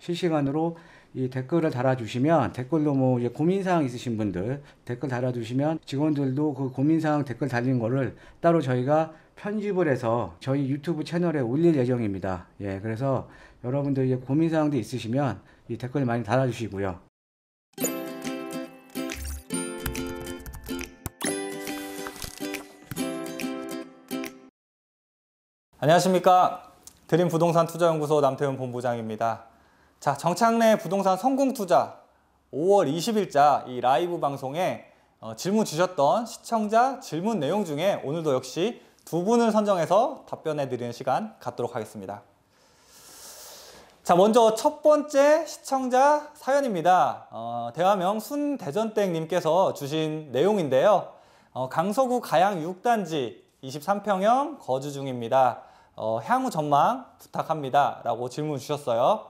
실시간으로 이 댓글을 달아주시면 댓글로 뭐 이제 고민사항 있으신 분들 댓글 달아주시면 직원들도 그 고민사항 댓글 달린 거를 따로 저희가 편집을 해서 저희 유튜브 채널에 올릴 예정입니다. 예, 그래서 여러분들 이제 고민사항도 있으시면 이 댓글 많이 달아주시고요. 안녕하십니까. 드림부동산투자연구소 남태훈 본부장입니다. 자, 정창래 부동산 성공 투자 5월 20일자 이 라이브 방송에 어, 질문 주셨던 시청자 질문 내용 중에 오늘도 역시 두 분을 선정해서 답변해 드리는 시간 갖도록 하겠습니다. 자, 먼저 첫 번째 시청자 사연입니다. 어, 대화명 순대전땡님께서 주신 내용인데요. 어, 강서구 가양 6단지 23평형 거주 중입니다. 어, 향후 전망 부탁합니다. 라고 질문 주셨어요.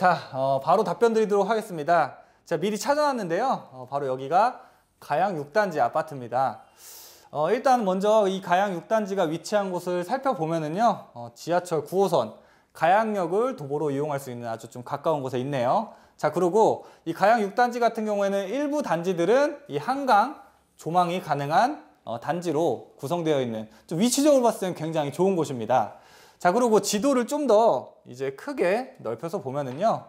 자, 어, 바로 답변 드리도록 하겠습니다. 자, 미리 찾아놨는데요. 어, 바로 여기가 가양 6단지 아파트입니다. 어, 일단 먼저 이 가양 6단지가 위치한 곳을 살펴보면은요. 어, 지하철 9호선 가양역을 도보로 이용할 수 있는 아주 좀 가까운 곳에 있네요. 자, 그리고 이 가양 6단지 같은 경우에는 일부 단지들은 이 한강 조망이 가능한 어, 단지로 구성되어 있는 좀 위치적으로 봤을 때는 굉장히 좋은 곳입니다. 자 그리고 지도를 좀 더 이제 크게 넓혀서 보면은요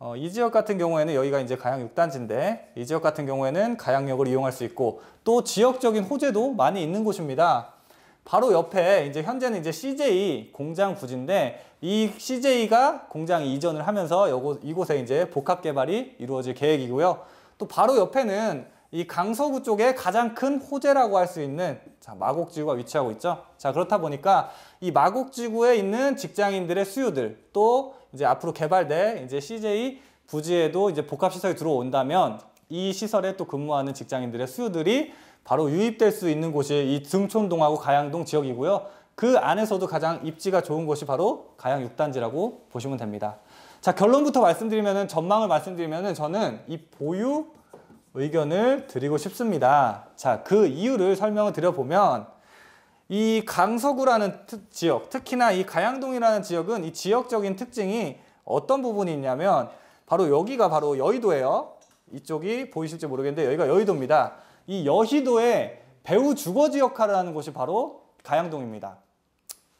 어, 이 지역 같은 경우에는 여기가 이제 가양 6단지인데 이 지역 같은 경우에는 가양역을 이용할 수 있고 또 지역적인 호재도 많이 있는 곳입니다. 바로 옆에 이제 현재는 이제 CJ 공장 부지인데 이 CJ가 공장 이전을 하면서 이곳에 이제 복합 개발이 이루어질 계획이고요. 또 바로 옆에는 이 강서구 쪽에 가장 큰 호재라고 할 수 있는 자, 마곡지구가 위치하고 있죠. 자, 그렇다 보니까 이 마곡지구에 있는 직장인들의 수요들 또 이제 앞으로 개발될 이제 CJ 부지에도 이제 복합시설이 들어온다면 이 시설에 또 근무하는 직장인들의 수요들이 바로 유입될 수 있는 곳이 이 등촌동하고 가양동 지역이고요. 그 안에서도 가장 입지가 좋은 곳이 바로 가양 6단지라고 보시면 됩니다. 자 결론부터 말씀드리면은 전망을 말씀드리면은 저는 이 보유 의견을 드리고 싶습니다. 자, 그 이유를 설명을 드려보면 이 강서구라는 특, 지역, 특히나 이 가양동이라는 지역은 이 지역적인 특징이 어떤 부분이 있냐면 바로 여기가 바로 여의도예요. 이쪽이 보이실지 모르겠는데 여기가 여의도입니다. 이 여의도에 배우 주거지 역할을 하는 곳이 바로 가양동입니다.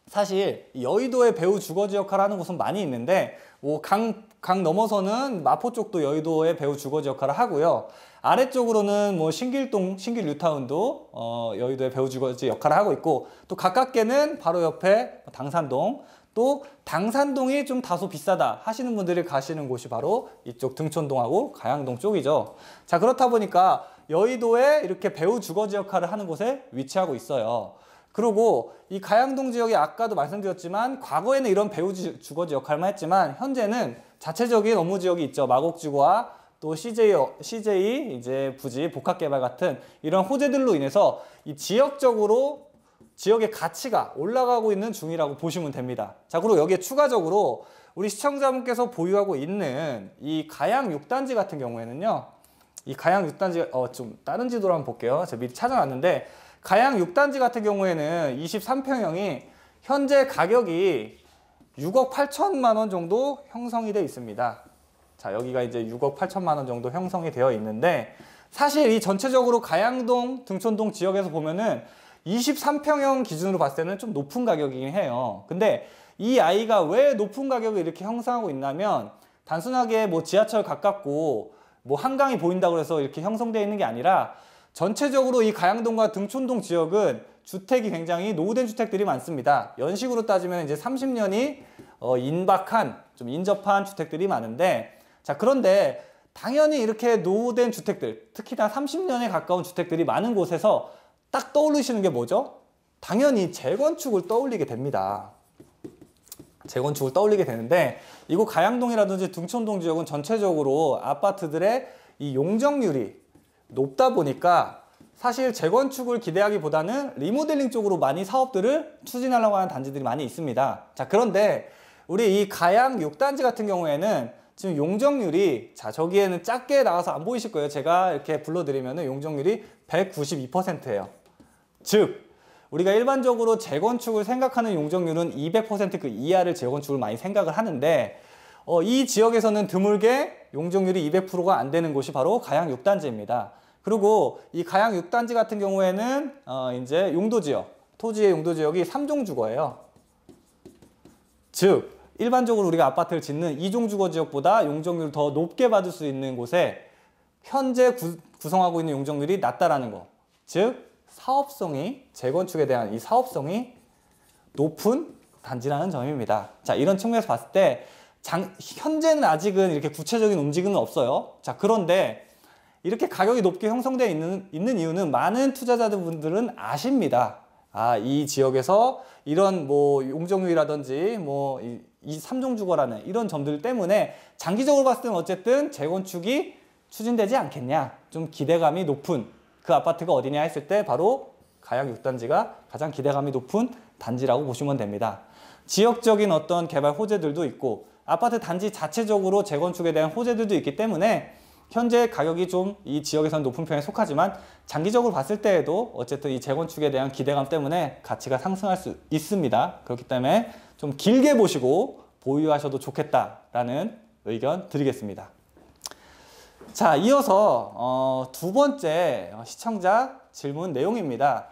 사실 여의도에 배우 주거지 역할을 하는 곳은 많이 있는데 뭐 강, 강 넘어서는 마포 쪽도 여의도에 배우 주거지 역할을 하고요. 아래쪽으로는 뭐 신길동, 신길 뉴타운도 어, 여의도의 배우주거지 역할을 하고 있고 또 가깝게는 바로 옆에 당산동 또 당산동이 좀 다소 비싸다 하시는 분들이 가시는 곳이 바로 이쪽 등촌동하고 가양동 쪽이죠. 자 그렇다 보니까 여의도에 이렇게 배우 주거지 역할을 하는 곳에 위치하고 있어요. 그리고 이 가양동 지역이 아까도 말씀드렸지만 과거에는 이런 배우 주거지 역할만 했지만 현재는 자체적인 업무 지역이 있죠. 마곡지구와 또 CJ, 어, CJ 이제 부지 복합 개발 같은 이런 호재들로 인해서 이 지역적으로 지역의 가치가 올라가고 있는 중이라고 보시면 됩니다. 자, 그리고 여기에 추가적으로 우리 시청자분께서 보유하고 있는 이 가양 6단지 같은 경우에는요. 이 가양 6단지 어, 좀 다른 지도를 한번 볼게요. 제가 미리 찾아놨는데 가양 6단지 같은 경우에는 23평형이 현재 가격이 6억 8천만 원 정도 형성이 돼 있습니다. 자 여기가 이제 6억 8천만 원 정도 형성이 되어 있는데 사실 이 전체적으로 가양동, 등촌동 지역에서 보면은 23평형 기준으로 봤을 때는 좀 높은 가격이긴 해요. 근데 이 아이가 왜 높은 가격을 이렇게 형성하고 있냐면 단순하게 뭐 지하철 가깝고 뭐 한강이 보인다고 해서 이렇게 형성되어 있는 게 아니라 전체적으로 이 가양동과 등촌동 지역은 주택이 굉장히 노후된 주택들이 많습니다. 연식으로 따지면 이제 30년이 어 인박한 좀 인접한 주택들이 많은데 자, 그런데 당연히 이렇게 노후된 주택들, 특히나 30년에 가까운 주택들이 많은 곳에서 딱떠오르시는게 뭐죠? 당연히 재건축을 떠올리게 됩니다. 재건축을 떠올리게 되는데 이곳 가양동이라든지 둥촌동 지역은 전체적으로 아파트들의 이 용적률이 높다 보니까 사실 재건축을 기대하기보다는 리모델링 쪽으로 많이 사업들을 추진하려고 하는 단지들이 많이 있습니다. 자 그런데 우리 이 가양 6단지 같은 경우에는 지금 용적률이 자 저기에는 작게 나와서 안 보이실 거예요. 제가 이렇게 불러드리면 용적률이 192%예요. 즉 우리가 일반적으로 재건축을 생각하는 용적률은 200%그 이하를 재건축을 많이 생각을 하는데 어, 이 지역에서는 드물게 용적률이 200%가 안 되는 곳이 바로 가양 6단지입니다. 그리고 이 가양 6단지 같은 경우에는 어, 이제 용도지역, 토지의 용도지역이 3종 주거예요. 즉 일반적으로 우리가 아파트를 짓는 이종주거지역보다 용적률을 더 높게 받을 수 있는 곳에 현재 구, 구성하고 있는 용적률이 낮다라는 거. 즉 사업성이 재건축에 대한 이 사업성이 높은 단지라는 점입니다. 자 이런 측면에서 봤을 때 장, 현재는 아직은 이렇게 구체적인 움직임은 없어요. 자 그런데 이렇게 가격이 높게 형성되어 있는, 있는 이유는 많은 투자자분들은 아십니다. 아, 이 지역에서 이런 뭐 용적률이라든지 뭐 이, 이 삼종 주거라는 이런 점들 때문에 장기적으로 봤을 때는 어쨌든 재건축이 추진되지 않겠냐 좀 기대감이 높은 그 아파트가 어디냐 했을 때 바로 가양 6단지가 가장 기대감이 높은 단지라고 보시면 됩니다. 지역적인 어떤 개발 호재들도 있고 아파트 단지 자체적으로 재건축에 대한 호재들도 있기 때문에 현재 가격이 좀 이지역에선 높은 편에 속하지만 장기적으로 봤을 때에도 어쨌든 이 재건축에 대한 기대감 때문에 가치가 상승할 수 있습니다. 그렇기 때문에 좀 길게 보시고 보유하셔도 좋겠다라는 의견 드리겠습니다. 자, 이어서 어, 두 번째 시청자 질문 내용입니다.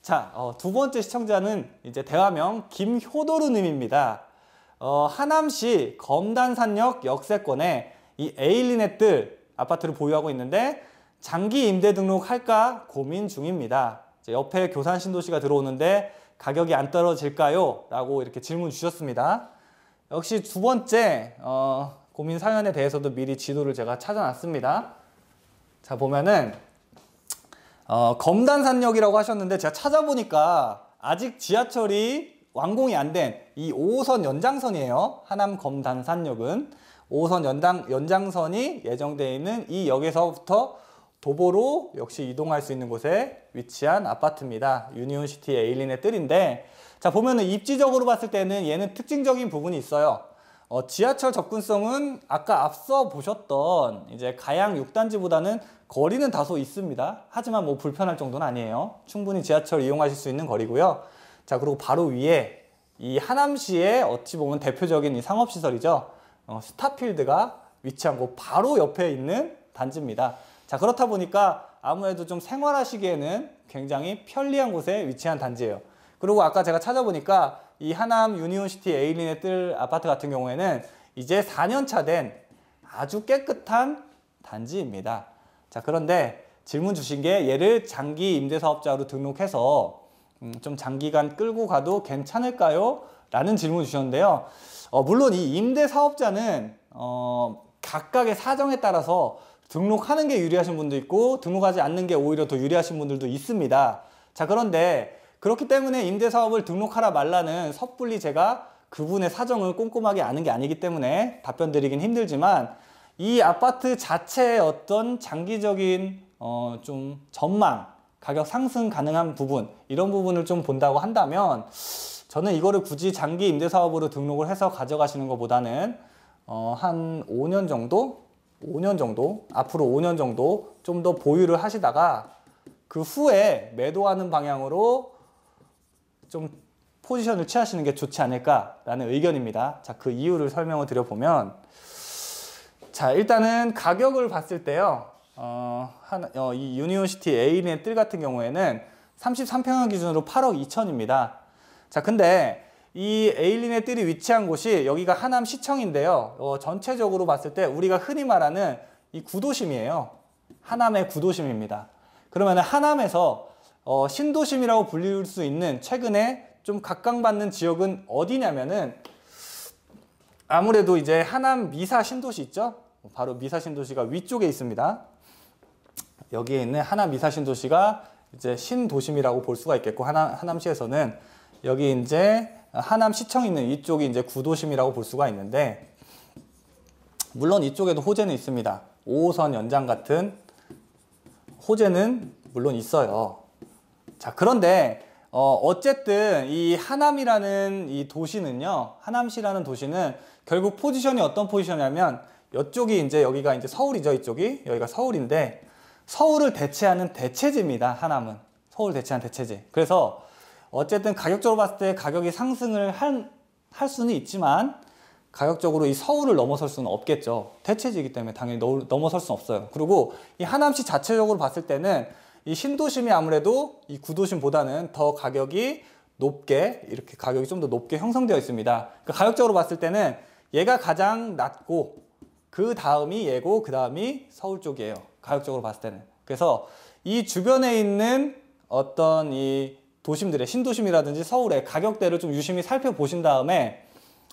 자, 어, 두 번째 시청자는 이제 대화명 김효도르님입니다. 어, 하남시 검단산역 역세권에 이 에일리넷들 아파트를 보유하고 있는데 장기 임대 등록할까 고민 중입니다. 옆에 교산 신도시가 들어오는데 가격이 안 떨어질까요? 라고 이렇게 질문 주셨습니다. 역시 두 번째 어, 고민 사연에 대해서도 미리 지도를 제가 찾아놨습니다. 자 보면은 어, 검단산역이라고 하셨는데 제가 찾아보니까 아직 지하철이 완공이 안 된 이 5호선 연장선이에요. 하남 검단산역은 5호선 연장, 연장선이 예정되어 있는 이 역에서부터 도보로 역시 이동할 수 있는 곳에 위치한 아파트입니다. 유니온시티 에일린의 뜰인데 자 보면은 입지적으로 봤을 때는 얘는 특징적인 부분이 있어요. 어, 지하철 접근성은 아까 앞서 보셨던 이제 가양 6단지보다는 거리는 다소 있습니다. 하지만 뭐 불편할 정도는 아니에요. 충분히 지하철 이용하실 수 있는 거리고요. 자 그리고 바로 위에 이 하남시의 어찌 보면 대표적인 이 상업시설이죠. 어, 스타필드가 위치한 곳 바로 옆에 있는 단지입니다. 자 그렇다 보니까 아무래도 좀 생활하시기에는 굉장히 편리한 곳에 위치한 단지예요. 그리고 아까 제가 찾아보니까 이 하남 유니온시티 에일린에 뜰 아파트 같은 경우에는 이제 4년차 된 아주 깨끗한 단지입니다. 자 그런데 질문 주신 게 얘를 장기 임대사업자로 등록해서 음, 좀 장기간 끌고 가도 괜찮을까요? 라는 질문 주셨는데요. 어, 물론 이 임대사업자는 어, 각각의 사정에 따라서 등록하는 게 유리하신 분도 있고 등록하지 않는 게 오히려 더 유리하신 분들도 있습니다. 자 그런데 그렇기 때문에 임대사업을 등록하라 말라는 섣불리 제가 그분의 사정을 꼼꼼하게 아는 게 아니기 때문에 답변 드리긴 힘들지만 이 아파트 자체의 어떤 장기적인 어, 좀 전망, 가격 상승 가능한 부분 이런 부분을 좀 본다고 한다면 저는 이거를 굳이 장기 임대사업으로 등록을 해서 가져가시는 것보다는 어, 한 5년 정도 5년 정도 앞으로 5년 정도 좀 더 보유를 하시다가 그 후에 매도하는 방향으로 좀 포지션을 취하시는 게 좋지 않을까라는 의견입니다. 자, 그 이유를 설명을 드려보면 자, 일단은 가격을 봤을 때요. 어, 한, 어, 이 유니온시티 A인의 뜰 같은 경우에는 33평형 기준으로 8억 2천입니다. 자, 근데 이 에일린의 뜰이 위치한 곳이 여기가 하남시청인데요. 어, 전체적으로 봤을 때 우리가 흔히 말하는 이 구도심이에요. 하남의 구도심입니다. 그러면 하남에서 어, 신도심이라고 불릴 수 있는 최근에 좀 각광받는 지역은 어디냐면은 아무래도 이제 하남 미사 신도시 있죠? 바로 미사 신도시가 위쪽에 있습니다. 여기에 있는 하남 미사 신도시가 이제 신도심이라고 볼 수가 있겠고 하남, 하남시에서는 여기 이제 하남 시청 있는 이쪽이 이제 구도심이라고 볼 수가 있는데 물론 이쪽에도 호재는 있습니다. 5호선 연장 같은 호재는 물론 있어요. 자 그런데 어, 어쨌든 이 하남이라는 이 도시는요 하남시라는 도시는 결국 포지션이 어떤 포지션이냐면 이쪽이 이제 여기가 이제 서울이죠 이쪽이 여기가 서울인데 서울을 대체하는 대체지입니다 하남은 서울 대체한 대체지 그래서 어쨌든 가격적으로 봤을 때 가격이 상승을 한, 할 수는 있지만 가격적으로 이 서울을 넘어설 수는 없겠죠. 대체지이기 때문에 당연히 넘어설 수는 없어요. 그리고 이 하남시 자체적으로 봤을 때는 이 신도심이 아무래도 이 구도심보다는 더 가격이 높게 이렇게 가격이 좀 더 높게 형성되어 있습니다. 그 가격적으로 봤을 때는 얘가 가장 낮고 그 다음이 얘고 그 다음이 서울 쪽이에요. 가격적으로 봤을 때는. 그래서 이 주변에 있는 어떤 이 도심들의 신도심이라든지 서울의 가격대를 좀 유심히 살펴보신 다음에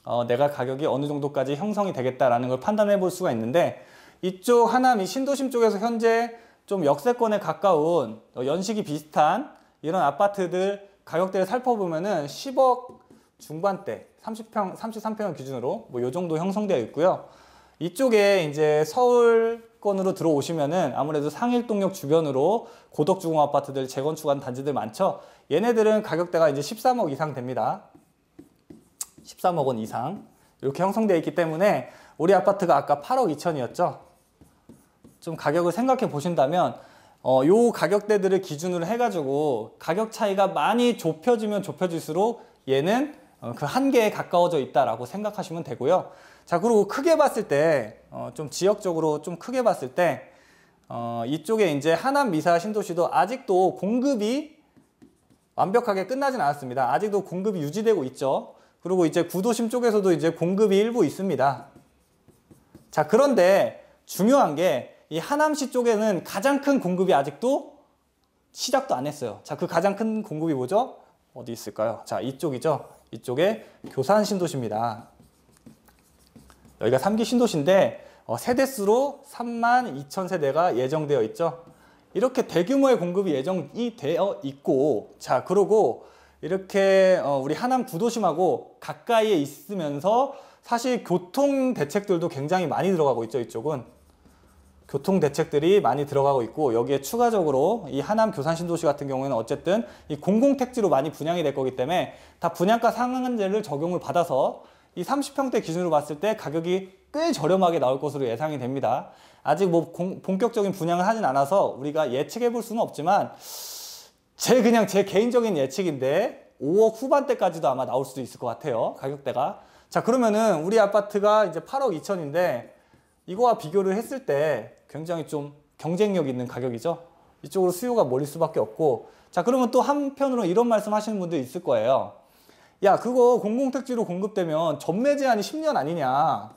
어, 내가 가격이 어느 정도까지 형성이 되겠다라는 걸 판단해 볼 수가 있는데 이쪽 하남이 신도심 쪽에서 현재 좀 역세권에 가까운 어, 연식이 비슷한 이런 아파트들 가격대를 살펴보면은 10억 중반대 30평 33평 기준으로 뭐요 정도 형성되어 있고요. 이쪽에 이제 서울권으로 들어오시면은 아무래도 상일동역 주변으로 고덕주공 아파트들 재건축한 단지들 많죠. 얘네들은 가격대가 이제 13억 이상 됩니다. 13억 원 이상 이렇게 형성되어 있기 때문에 우리 아파트가 아까 8억 2천이었죠. 좀 가격을 생각해 보신다면 어, 요 가격대들을 기준으로 해가지고 가격 차이가 많이 좁혀지면 좁혀질수록 얘는 어, 그 한계에 가까워져 있다라고 생각하시면 되고요. 자 그리고 크게 봤을 때좀 어, 지역적으로 좀 크게 봤을 때 어, 이쪽에 이제 하남 미사 신도시도 아직도 공급이 완벽하게 끝나진 않았습니다. 아직도 공급이 유지되고 있죠. 그리고 이제 구도심 쪽에서도 이제 공급이 일부 있습니다. 자, 그런데 중요한 게 이 하남시 쪽에는 가장 큰 공급이 아직도 시작도 안 했어요. 자, 그 가장 큰 공급이 뭐죠? 어디 있을까요? 자, 이쪽이죠. 이쪽에 교산 신도시입니다. 여기가 3기 신도시인데 어, 세대수로 3만 2천 세대가 예정되어 있죠. 이렇게 대규모의 공급이 예정이 되어 있고 자 그러고 이렇게 어, 우리 하남 구도심하고 가까이에 있으면서 사실 교통 대책들도 굉장히 많이 들어가고 있죠 이쪽은 교통 대책들이 많이 들어가고 있고 여기에 추가적으로 이 하남 교산 신도시 같은 경우에는 어쨌든 이 공공택지로 많이 분양이 될 거기 때문에 다 분양가 상한제를 적용을 받아서 이 30평대 기준으로 봤을 때 가격이 꽤 저렴하게 나올 것으로 예상이 됩니다. 아직 뭐 공, 본격적인 분양을 하진 않아서 우리가 예측해 볼 수는 없지만 제 그냥 제 개인적인 예측인데 5억 후반대까지도 아마 나올 수도 있을 것 같아요. 가격대가. 자 그러면은 우리 아파트가 이제 8억 2천인데 이거와 비교를 했을 때 굉장히 좀 경쟁력 있는 가격이죠. 이쪽으로 수요가 몰릴 수밖에 없고 자 그러면 또 한편으로 이런 말씀 하시는 분도 있을 거예요. 야 그거 공공택지로 공급되면 전매 제한이 10년 아니냐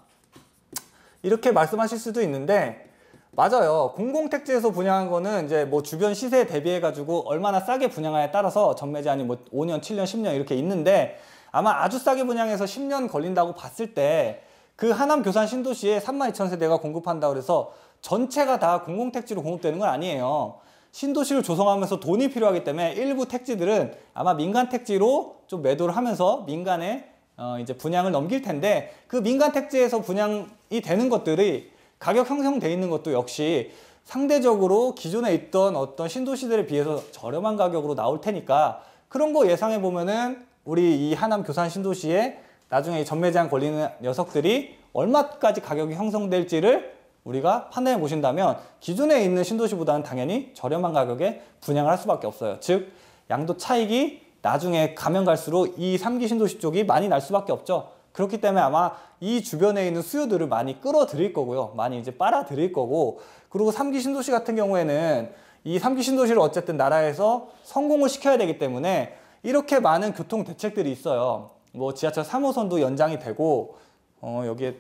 이렇게 말씀하실 수도 있는데 맞아요. 공공택지에서 분양한 거는 이제 뭐 주변 시세에 대비해가지고 얼마나 싸게 분양하에 따라서 전매제한이 뭐 5년, 7년, 10년 이렇게 있는데 아마 아주 싸게 분양해서 10년 걸린다고 봤을 때 그 하남 교산 신도시에 3 2 0 0 0 세대가 공급한다 그래서 전체가 다 공공택지로 공급되는 건 아니에요. 신도시를 조성하면서 돈이 필요하기 때문에 일부 택지들은 아마 민간 택지로 좀 매도를 하면서 민간에 어, 이제 분양을 넘길 텐데 그 민간 택지에서 분양이 되는 것들이 가격 형성돼 있는 것도 역시 상대적으로 기존에 있던 어떤 신도시들에 비해서 저렴한 가격으로 나올 테니까 그런 거 예상해 보면은 우리 이 하남 교산 신도시에 나중에 전매장 걸리는 녀석들이 얼마까지 가격이 형성될지를 우리가 판단해 보신다면 기존에 있는 신도시보다는 당연히 저렴한 가격에 분양을 할 수밖에 없어요. 즉 양도 차익이 나중에 가면 갈수록 이 3기 신도시 쪽이 많이 날 수밖에 없죠. 그렇기 때문에 아마 이 주변에 있는 수요들을 많이 끌어들일 거고요. 많이 이제 빨아들일 거고. 그리고 3기 신도시 같은 경우에는 이 3기 신도시를 어쨌든 나라에서 성공을 시켜야 되기 때문에 이렇게 많은 교통 대책들이 있어요. 뭐 지하철 3호선도 연장이 되고 어 여기에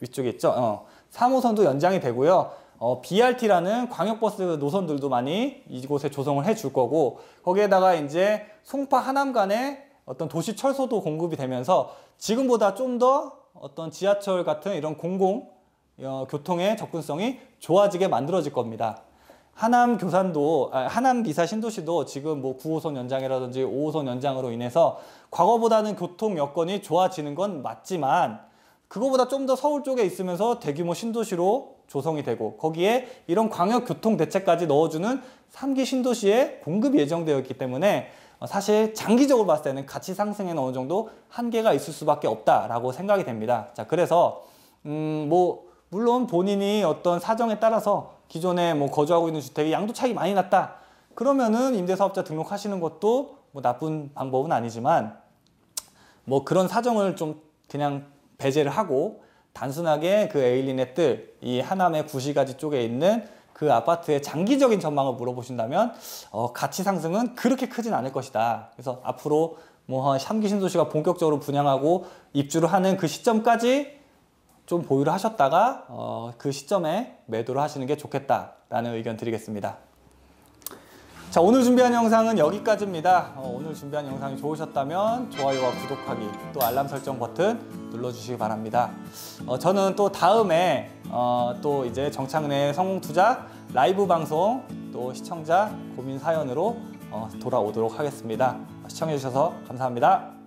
위쪽에 있죠. 어. 3호선도 연장이 되고요. 어, BRT라는 광역버스 노선들도 많이 이곳에 조성을 해줄 거고 거기에다가 이제 송파 하남 간에 어떤 도시 철소도 공급이 되면서 지금보다 좀 더 어떤 지하철 같은 이런 공공 어, 교통의 접근성이 좋아지게 만들어질 겁니다. 하남 교산도 아, 하남 기사 신도시도 지금 뭐 9호선 연장이라든지 5호선 연장으로 인해서 과거보다는 교통 여건이 좋아지는 건 맞지만 그거보다 좀 더 서울 쪽에 있으면서 대규모 신도시로 조성이 되고 거기에 이런 광역 교통 대책까지 넣어주는 3기신도시에공급 예정되어 있기 때문에 어, 사실 장기적으로 봤을 때는 가치 상승에는 어느 정도 한계가 있을 수밖에 없다라고 생각이 됩니다. 자, 그래서 음뭐 물론 본인이 어떤 사정에 따라서 기존에 뭐 거주하고 있는 주택이 양도 차익이 많이 났다. 그러면은 임대사업자 등록하시는 것도 뭐 나쁜 방법은 아니지만 뭐 그런 사정을 좀 그냥 배제를 하고 단순하게 그 에일린의 뜰, 이 하남의 구시가지 쪽에 있는 그 아파트의 장기적인 전망을 물어보신다면 어, 가치 상승은 그렇게 크진 않을 것이다. 그래서 앞으로 뭐한 삼기 신도시가 본격적으로 분양하고 입주를 하는 그 시점까지 좀 보유를 하셨다가 어, 그 시점에 매도를 하시는 게 좋겠다라는 의견 드리겠습니다. 자 오늘 준비한 영상은 여기까지입니다. 어, 오늘 준비한 영상이 좋으셨다면 좋아요와 구독하기 또 알람 설정 버튼 눌러주시기 바랍니다. 어, 저는 또 다음에 어, 또 이제 정창래 성공투자 라이브 방송 또 시청자 고민 사연으로 어, 돌아오도록 하겠습니다. 시청해주셔서 감사합니다.